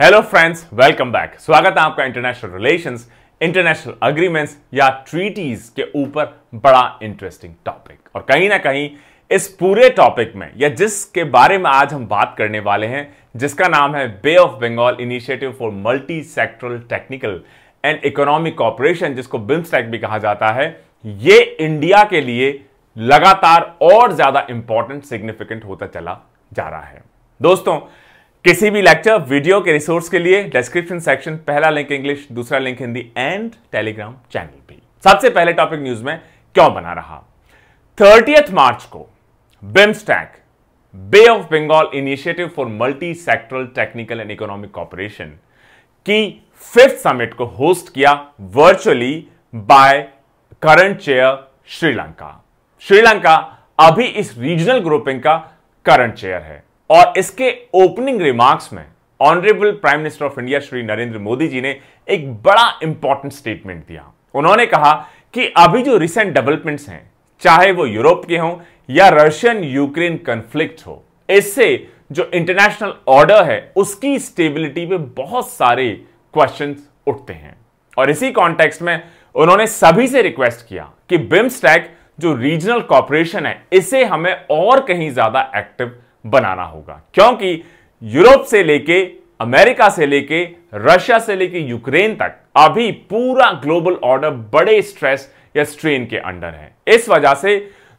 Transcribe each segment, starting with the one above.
hello friends welcome back स्वागत है आपका इंटरनेशनल रिलेशंस इंटरनेशनल अग्रीमेंट्स या ट्रीटीज के ऊपर बड़ा इंटरेस्टिंग टॉपिक और कहीं ना कहीं इस पूरे टॉपिक में या जिसके बारे में आज हम बात करने वाले हैं जिसका नाम है bay of Bengal initiative for multi sectoral technical and economic cooperation जिसको बिम्सटेक भी कहा जाता है ये इंडिया के लिए लगातार और ज्यादा इंपॉर्टेंट सिग्निफिकेंट होता चला जा रहा है दोस्तों किसी भी लेक्चर वीडियो के रिसोर्स के लिए डिस्क्रिप्शन सेक्शन पहला लिंक इंग्लिश दूसरा link Hindi and telegram channel भी सबसे पहले टॉपिक न्यूज में क्यों बना रहा थर्टियथ मार्च को BIMSTEC bay of Bengal initiative for multi sectoral technical and economic cooperation की फिफ्थ समिट को होस्ट किया virtually by current chair Sri Lanka Sri Lanka अभी इस रीजनल ग्रुपिंग का करंट चेयर है और इसके ओपनिंग रिमार्क्स में honourable prime minister of India Shri Narendra Modi ji ने एक बड़ा इंपॉर्टेंट स्टेटमेंट दिया उन्होंने कहा कि अभी जो रिसेंट डेवलपमेंट्स हैं चाहे वो यूरोप के हों या रशियन यूक्रेन कंफ्लिक्ट हो इससे जो इंटरनेशनल ऑर्डर है उसकी स्टेबिलिटी पे बहुत सारे क्वेश्चन उठते हैं और इसी कॉन्टेक्स्ट में उन्होंने सभी से रिक्वेस्ट किया कि बिम्स्टैक जो रीजनल कॉपरेशन है इसे हमें और कहीं ज्यादा एक्टिव बनाना होगा क्योंकि यूरोप से लेके अमेरिका से लेके रशिया से लेके यूक्रेन तक अभी पूरा ग्लोबल ऑर्डर बड़े स्ट्रेस या स्ट्रेन के अंडर है इस वजह से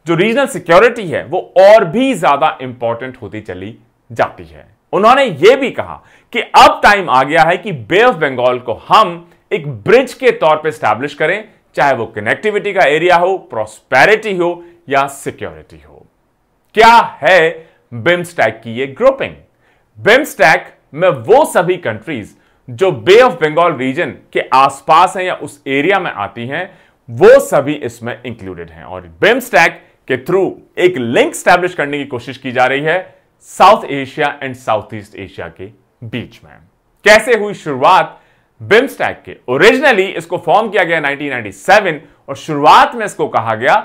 जो रीजनल सिक्योरिटी है वो और भी ज्यादा इंपॉर्टेंट होती चली जाती है उन्होंने यह भी कहा कि अब टाइम आ गया है कि बे ऑफ बंगाल को हम एक ब्रिज के तौर पे स्टैब्लिश करें चाहे वो कनेक्टिविटी का एरिया हो प्रोस्पेरिटी हो या सिक्योरिटी हो क्या है बिम्स्टैक की ये ग्रुपिंग बिम्स्टैक में वो सभी कंट्रीज जो बे ऑफ बंगाल रीजन के आसपास हैं या उस एरिया में आती हैं वो सभी इसमें इंक्लूडेड हैं और बिम्स्टैक के थ्रू एक लिंक स्टैब्लिश करने की कोशिश की जा रही है south Asia and south east Asia के बीच में कैसे हुई शुरुआत बिम्स्टैक के ओरिजिनली इसको फॉर्म किया गया 1997 और शुरुआत में इसको कहा गया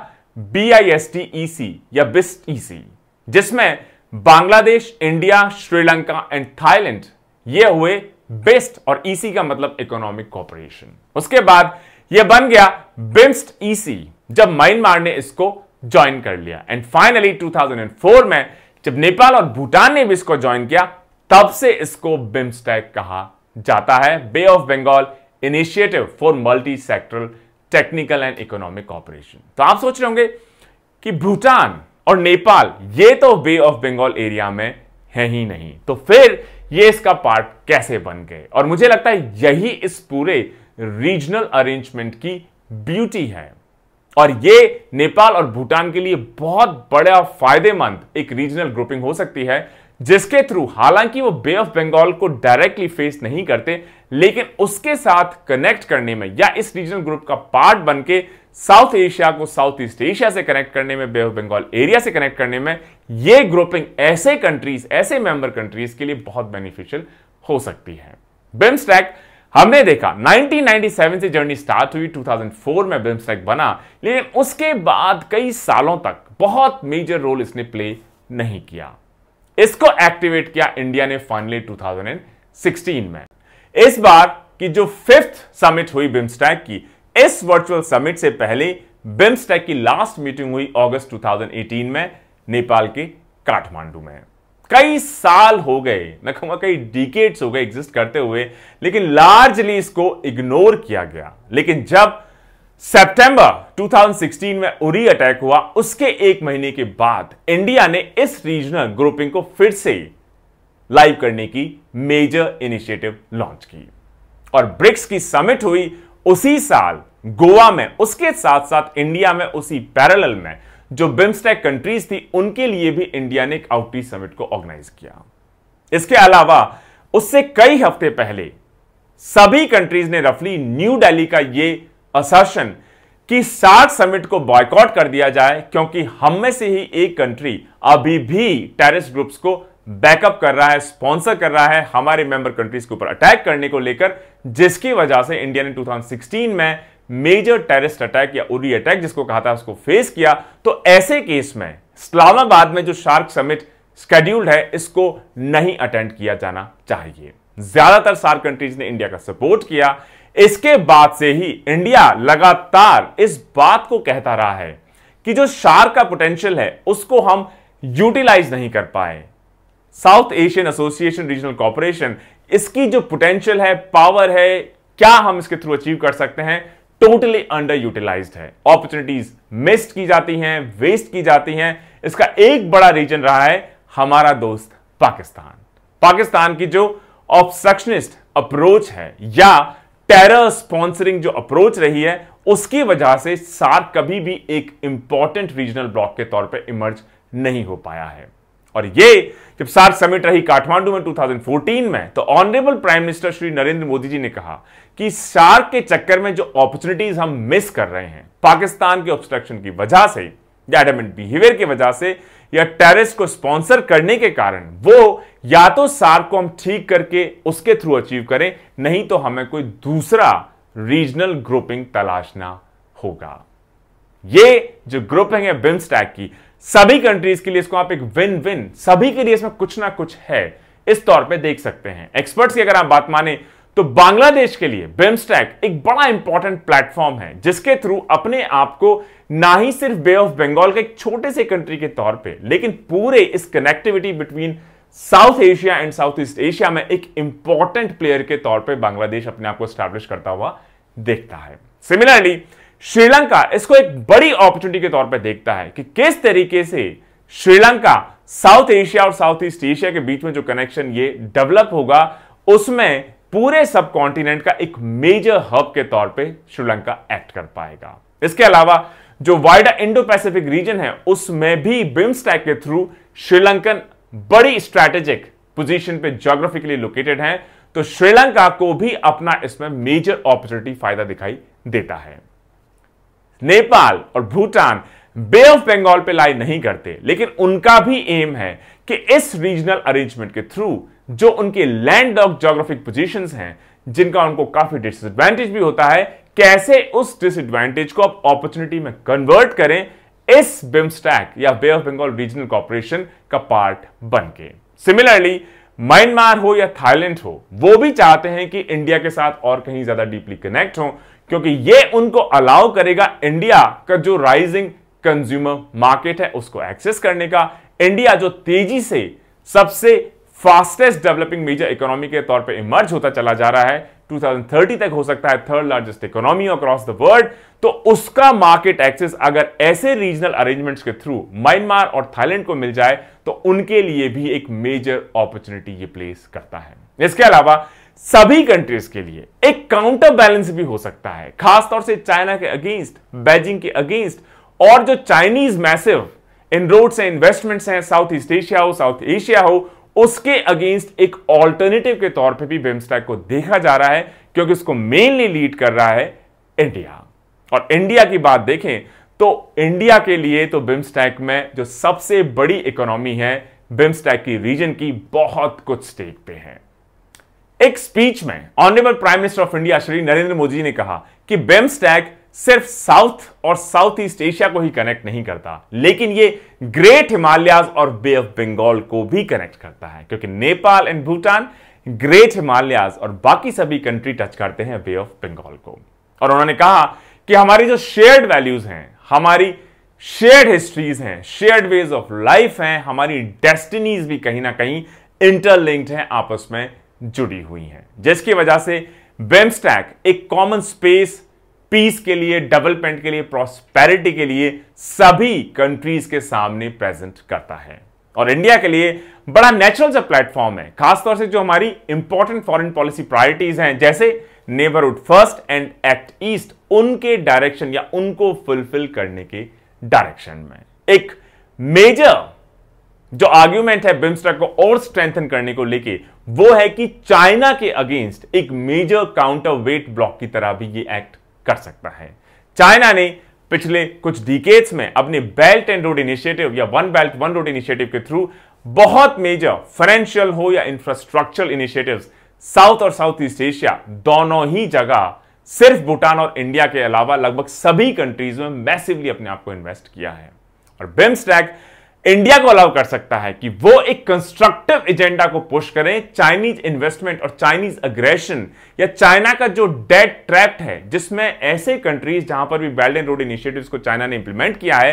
B I S T E C या बिस्ट सी e जिसमें Bangladesh India Sri Lanka and Thailand ये हुए बेस्ट और ईसी का मतलब इकोनॉमिक कॉपरेशन उसके बाद ये बन गया बिम्स्ट ईसी जब म्यांमार ने इसको ज्वाइन कर लिया एंड फाइनली 2004 में जब नेपाल और भूटान ने भी इसको ज्वाइन किया तब से इसको बिम्स्टेक कहा जाता है bay of Bengal initiative for multi sectoral technical and economic cooperation तो आप सोच रहे होंगे कि भूटान और नेपाल ये तो बे ऑफ बंगाल एरिया में है ही नहीं तो फिर ये इसका पार्ट कैसे बन गए और मुझे लगता है यही इस पूरे रीजनल अरेंजमेंट की ब्यूटी है और ये नेपाल और भूटान के लिए बहुत बड़ा फायदेमंद एक रीजनल ग्रुपिंग हो सकती है जिसके थ्रू हालांकि वो बे ऑफ बंगाल को डायरेक्टली फेस नहीं करते लेकिन उसके साथ कनेक्ट करने में या इस रीजनल ग्रुप का पार्ट बनके साउथ एशिया को साउथ ईस्ट एशिया से कनेक्ट करने में बे ऑफ बंगाल एरिया से कनेक्ट करने में यह ग्रुपिंग ऐसे कंट्रीज ऐसे मेंबर कंट्रीज के लिए बहुत बेनिफिशियल हो सकती है बिम्स्टैक हमने देखा 1997 से जर्नी स्टार्ट हुई 2004 में बिम्स्टैक बना लेकिन उसके बाद कई सालों तक बहुत मेजर रोल इसने प्ले नहीं किया इसको एक्टिवेट किया इंडिया ने फाइनली 2016 में इस बार की जो फिफ्थ समिट हुई बिम्स्टैक की इस वर्चुअल समिट से पहले बिम्स्टेक की लास्ट मीटिंग हुई अगस्त 2018 में नेपाल के काठमांडू में कई साल हो गए मैं कहूंगा कई डिकेट्स हो गए एग्जिस्ट करते हुए लेकिन लार्जली इसको इग्नोर किया गया लेकिन जब सितंबर 2016 में उरी अटैक हुआ उसके एक महीने के बाद इंडिया ने इस रीजनल ग्रुपिंग को फिर से लाइव करने की मेजर इनिशिएटिव लॉन्च की और ब्रिक्स की समिट हुई उसी साल गोवा में उसके साथ साथ इंडिया में उसी पैरेलल में जो बिम्स्टेक कंट्रीज थी उनके लिए भी इंडिया ने एक आउटरीच समिट को ऑर्गेनाइज किया इसके अलावा उससे कई हफ्ते पहले सभी कंट्रीज ने रफली न्यू दिल्ली का यह असर्शन कि सार्क समिट को बॉयकॉट कर दिया जाए क्योंकि हम में से ही एक कंट्री अभी भी टेरिस ग्रुप्स को बैकअप कर रहा है स्पॉन्सर कर रहा है हमारे मेंबर कंट्रीज के ऊपर अटैक करने को लेकर जिसकी वजह से इंडिया ने 2016 में मेजर टेररिस्ट अटैक या उरी अटैक जिसको कहा था उसको फेस किया तो ऐसे केस में इस्लामाबाद में जो शार्क समिट स्केड्यूल्ड है इसको नहीं अटेंड किया जाना चाहिए ज्यादातर सार्क कंट्रीज ने इंडिया का सपोर्ट किया इसके बाद से ही इंडिया लगातार इस बात को कहता रहा है कि जो शार्क का पोटेंशियल है उसको हम यूटिलाइज नहीं कर पाए south Asian association regional corporation इसकी जो पोटेंशियल है पावर है क्या हम इसके थ्रू अचीव कर सकते हैं टोटली अंडर यूटिलाइज है अपॉर्चुनिटीज मिस्ड की जाती हैं वेस्ट की जाती हैं इसका एक बड़ा रीजन रहा है हमारा दोस्त पाकिस्तान पाकिस्तान की जो ऑब्सक्शनिस्ट अप्रोच है या टेरर स्पॉन्सरिंग जो अप्रोच रही है उसकी वजह से सार्क कभी भी एक इंपॉर्टेंट रीजनल ब्लॉक के तौर पर इमर्ज नहीं हो पाया है और ये जब सार्क समिट रही काठमांडू में 2014 में तो honourable prime minister Shri Narendra Modi ji ने कहा कि सार्क के चक्कर में जो अपॉर्चुनिटीज हम मिस कर रहे हैं पाकिस्तान के ऑब्स्ट्रक्शन की वजह से या एडमेंट बिहेवियर की वजह से या टेरिस को स्पॉन्सर करने के कारण वो या तो सार्क को हम ठीक करके उसके थ्रू अचीव करें नहीं तो हमें कोई दूसरा रीजनल ग्रुपिंग तलाशना होगा ये जो ग्रुपिंग है बिम्स्टैक की सभी कंट्रीज के लिए इसको आप एक विन विन सभी के लिए इसमें कुछ ना कुछ है इस तौर पे देख सकते हैं एक्सपर्ट्स की अगर आप बात माने तो बांग्लादेश के लिए बिम्स्टैक एक बड़ा इंपॉर्टेंट प्लेटफॉर्म है जिसके थ्रू अपने आप को ना ही सिर्फ बे ऑफ बंगाल के एक छोटे से कंट्री के तौर पे लेकिन पूरे इस connectivity between South Asia and south east Asia में एक इंपॉर्टेंट प्लेयर के तौर पे बांग्लादेश अपने आप को स्टैब्लिश करता हुआ देखता है सिमिलरली श्रीलंका इसको एक बड़ी अपॉर्चुनिटी के तौर पर देखता है कि किस तरीके से श्रीलंका साउथ एशिया और साउथ ईस्ट एशिया के बीच में जो कनेक्शन ये डेवलप होगा उसमें पूरे सब कॉन्टिनेंट का एक मेजर हब के तौर पे श्रीलंका एक्ट कर पाएगा इसके अलावा जो वाइडर इंडो पैसिफिक रीजन है उसमें भी बिम्स्टैक के थ्रू श्रीलंकन बड़ी स्ट्रैटेजिक पोजीशन पे जोग्राफिकली लोकेटेड है तो श्रीलंका को भी अपना इसमें मेजर अपॉर्चुनिटी फायदा दिखाई देता है नेपाल और भूटान बे ऑफ बंगाल पे लाई नहीं करते लेकिन उनका भी एम है कि इस रीजनल अरेंजमेंट के थ्रू जो उनके लैंड ऑफ जोग्राफिक पोजिशन हैं जिनका उनको काफी डिसएडवांटेज भी होता है कैसे उस डिसएडवांटेज को आप अपॉर्चुनिटी में कन्वर्ट करें इस बिम्स्टैक या Bay of Bengal regional cooperation का पार्ट बन के सिमिलरली म्यांमार हो या थाईलैंड हो वो भी चाहते हैं कि इंडिया के साथ और कहीं ज्यादा डीपली कनेक्ट हो क्योंकि ये उनको अलाउ करेगा इंडिया का जो राइजिंग कंज्यूमर मार्केट है उसको एक्सेस करने का इंडिया जो तेजी से सबसे फास्टेस्ट डेवलपिंग मेजर इकोनॉमी के तौर पे इमर्ज होता चला जा रहा है 2030 तक हो सकता है third largest economy across the world तो उसका मार्केट एक्सेस अगर ऐसे रीजनल अरेंजमेंट्स के थ्रू म्यांमार और थाईलैंड को मिल जाए तो उनके लिए भी एक मेजर अपॉर्चुनिटी ये प्लेस करता है इसके अलावा सभी कंट्रीज के लिए एक काउंटर बैलेंस भी हो सकता है खासतौर से चाइना के अगेंस्ट बेजिंग के अगेंस्ट और जो चाइनीज मैसिव इनरोड्स हैं इन्वेस्टमेंट्स हैं साउथ ईस्ट एशिया हो साउथ एशिया हो उसके अगेंस्ट एक ऑल्टरनेटिव के तौर पे भी बेमस्टैक को देखा जा रहा है क्योंकि उसको मेनली लीड कर रहा है इंडिया और इंडिया की बात देखें तो इंडिया के लिए तो बिम्सटैक में जो सबसे बड़ी इकोनॉमी है बिम्सटैक की रीजन की बहुत कुछ स्टेक पे है एक स्पीच में honourable prime minister of India Shri Narendra Modi ने कहा कि बेमस्टैक सिर्फ साउथ और साउथ ईस्ट एशिया को ही कनेक्ट नहीं करता लेकिन ये ग्रेट हिमालयाज और बे ऑफ बंगाल को भी कनेक्ट करता है क्योंकि नेपाल एंड भूटान ग्रेट हिमालयाज और बाकी सभी कंट्री टच करते हैं बे ऑफ बंगाल को और उन्होंने कहा कि हमारी जो शेयर्ड वैल्यूज हैं हमारी शेयर्ड हिस्ट्रीज हैं शेयर्ड वेज ऑफ लाइफ हैं हमारी डेस्टिनीज भी कहीं ना कहीं इंटरलिंक्ड हैं आपस में जुड़ी हुई हैं जिसकी वजह से बेमस्टैक एक कॉमन स्पेस पीस के लिए डेवलपमेंट के लिए प्रॉस्पेरिटी के लिए सभी कंट्रीज के सामने प्रेजेंट करता है और इंडिया के लिए बड़ा नेचुरल सा प्लेटफॉर्म है खासतौर से जो हमारी इंपॉर्टेंट फॉरेन पॉलिसी प्रायोरिटीज हैं जैसे neighbourhood first and act east उनके डायरेक्शन या उनको फुलफिल करने के डायरेक्शन में एक मेजर जो आर्ग्यूमेंट है बिम्स्टेक को और स्ट्रेंथन करने को लेके वो है कि चाइना के अगेंस्ट एक मेजर काउंटर वेट ब्लॉक की तरह भी ये एक्ट कर सकता है चाइना ने पिछले कुछ डिकेट्स में अपने बेल्ट एंड रोड इनिशिएटिव या one belt one road initiative के थ्रू बहुत मेजर फाइनेंशियल हो या इंफ्रास्ट्रक्चरल इनिशिएटिव साउथ और साउथ ईस्ट एशिया दोनों ही जगह सिर्फ भूटान और इंडिया के अलावा लगभग सभी कंट्रीज में मैसिवली अपने आप को इन्वेस्ट किया है और बिम्स्टैक इंडिया को अलाउ कर सकता है कि वो एक कंस्ट्रक्टिव एजेंडा को पुश करें चाइनीज इन्वेस्टमेंट और चाइनीज अग्रेशन या चाइना का जो डेट ट्रैप्ड है जिसमें ऐसे कंट्रीज जहां पर भी बेल्ट एंड रोड इनिशिएटिव्स को चाइना ने इंप्लीमेंट किया है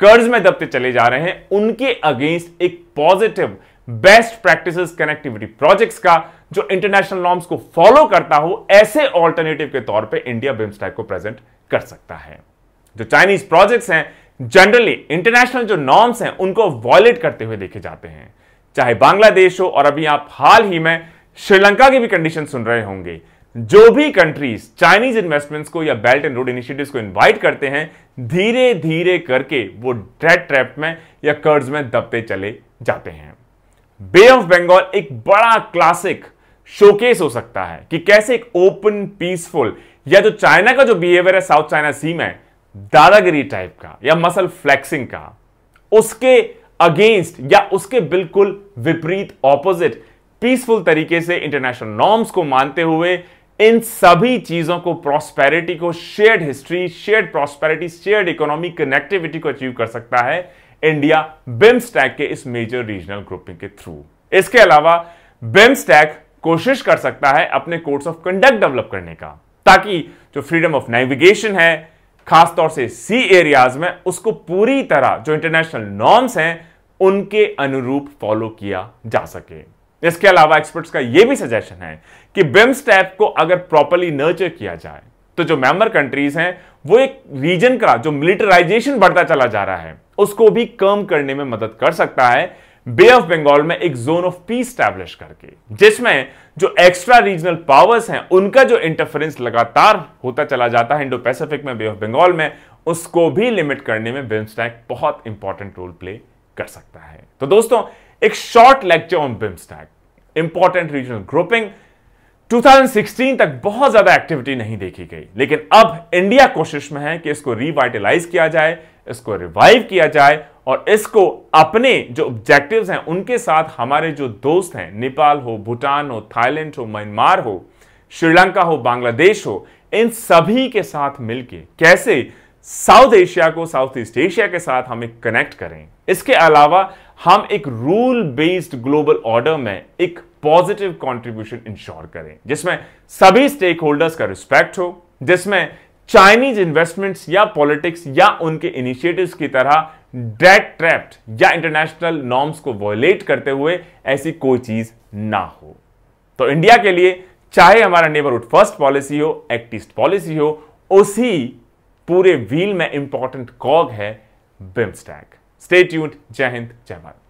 कर्ज में दबते चले जा रहे हैं उनके अगेंस्ट एक positive best practice connectivity projects का जो इंटरनेशनल नॉर्म्स को फॉलो करता हो ऐसे ऑल्टरनेटिव के तौर पर इंडिया बिम्स्टेक को प्रेजेंट कर सकता है जो चाइनीज प्रोजेक्ट्स हैं जनरली इंटरनेशनल जो नॉर्म्स हैं उनको वॉयलेट करते हुए देखे जाते हैं चाहे बांग्लादेश हो और अभी आप हाल ही में श्रीलंका की भी कंडीशन सुन रहे होंगे जो भी कंट्रीज चाइनीज इन्वेस्टमेंट्स को या बेल्ट एंड रोड इनिशिएटिव्स को इनवाइट करते हैं धीरे धीरे करके वो डेट ट्रैप में या कर्ज में दबते चले जाते हैं बे ऑफ बंगाल एक बड़ा क्लासिक शोकेस हो सकता है कि कैसे एक ओपन पीसफुल या जो तो चाइना का जो बिहेवियर है साउथ चाइना सी में दादागिरी टाइप का या मसल फ्लेक्सिंग का उसके अगेंस्ट या उसके बिल्कुल विपरीत ऑपोजिट पीसफुल तरीके से इंटरनेशनल नॉर्म्स को मानते हुए इन सभी चीजों को प्रॉस्पेरिटी को shared history shared prosperity shared economy connectivity को अचीव कर सकता है इंडिया बिम्स्टैक के इस मेजर रीजनल ग्रुपिंग के थ्रू इसके अलावा बिम्स्टैक कोशिश कर सकता है अपने कोड्स ऑफ कंडक्ट डेवलप करने का ताकि जो फ्रीडम ऑफ नेविगेशन है खासतौर से सी एरियाज में उसको पूरी तरह जो इंटरनेशनल नॉर्म्स हैं उनके अनुरूप फॉलो किया जा सके इसके अलावा एक्सपर्ट्स का यह भी सजेशन है कि बिम्स्टैप को अगर प्रॉपरली नर्चर किया जाए तो जो मेंबर कंट्रीज हैं वो एक रीजन का जो मिलिटराइजेशन बढ़ता चला जा रहा है उसको भी कम करने में मदद कर सकता है बे ऑफ बंगाल में एक जोन ऑफ पीस स्टैब्लिश करके जिसमें जो एक्स्ट्रा रीजनल पावर्स हैं उनका जो इंटरफेरेंस लगातार होता चला जाता है इंडो पैसिफिक में बे ऑफ बंगाल में उसको भी लिमिट करने में बिम्स्टैक बहुत इंपॉर्टेंट रोल प्ले कर सकता है तो दोस्तों एक short lecture on BIMSTEC important regional grouping 2016 तक बहुत ज्यादा एक्टिविटी नहीं देखी गई लेकिन अब इंडिया कोशिश में है कि इसको रिवाइटलाइज किया जाए इसको रिवाइव किया जाए और इसको अपने जो ऑब्जेक्टिव्स हैं उनके साथ हमारे जो दोस्त हैं नेपाल हो भूटान हो थाईलैंड हो म्यांमार हो श्रीलंका हो बांग्लादेश हो इन सभी के साथ मिलकर कैसे साउथ एशिया को साउथ ईस्ट एशिया के साथ हम एक कनेक्ट करें इसके अलावा हम एक रूल बेस्ड ग्लोबल ऑर्डर में एक पॉजिटिव कॉन्ट्रीब्यूशन इंश्योर करें जिसमें सभी स्टेक होल्डर्स का रिस्पेक्ट हो जिसमें चाइनीज इन्वेस्टमेंट्स या पॉलिटिक्स या उनके इनिशिएटिव्स की तरह डेट ट्रैप्ड या इंटरनेशनल नॉर्म्स को वॉयलेट करते हुए ऐसी कोई चीज ना हो तो इंडिया के लिए चाहे हमारा नेबरहुड फर्स्ट पॉलिसी हो एक्टिस्ट पॉलिसी हो उसी पूरे व्हील में इंपॉर्टेंट कॉग है बिम्स्टैक स्टेट यूट जय हिंद जय भारत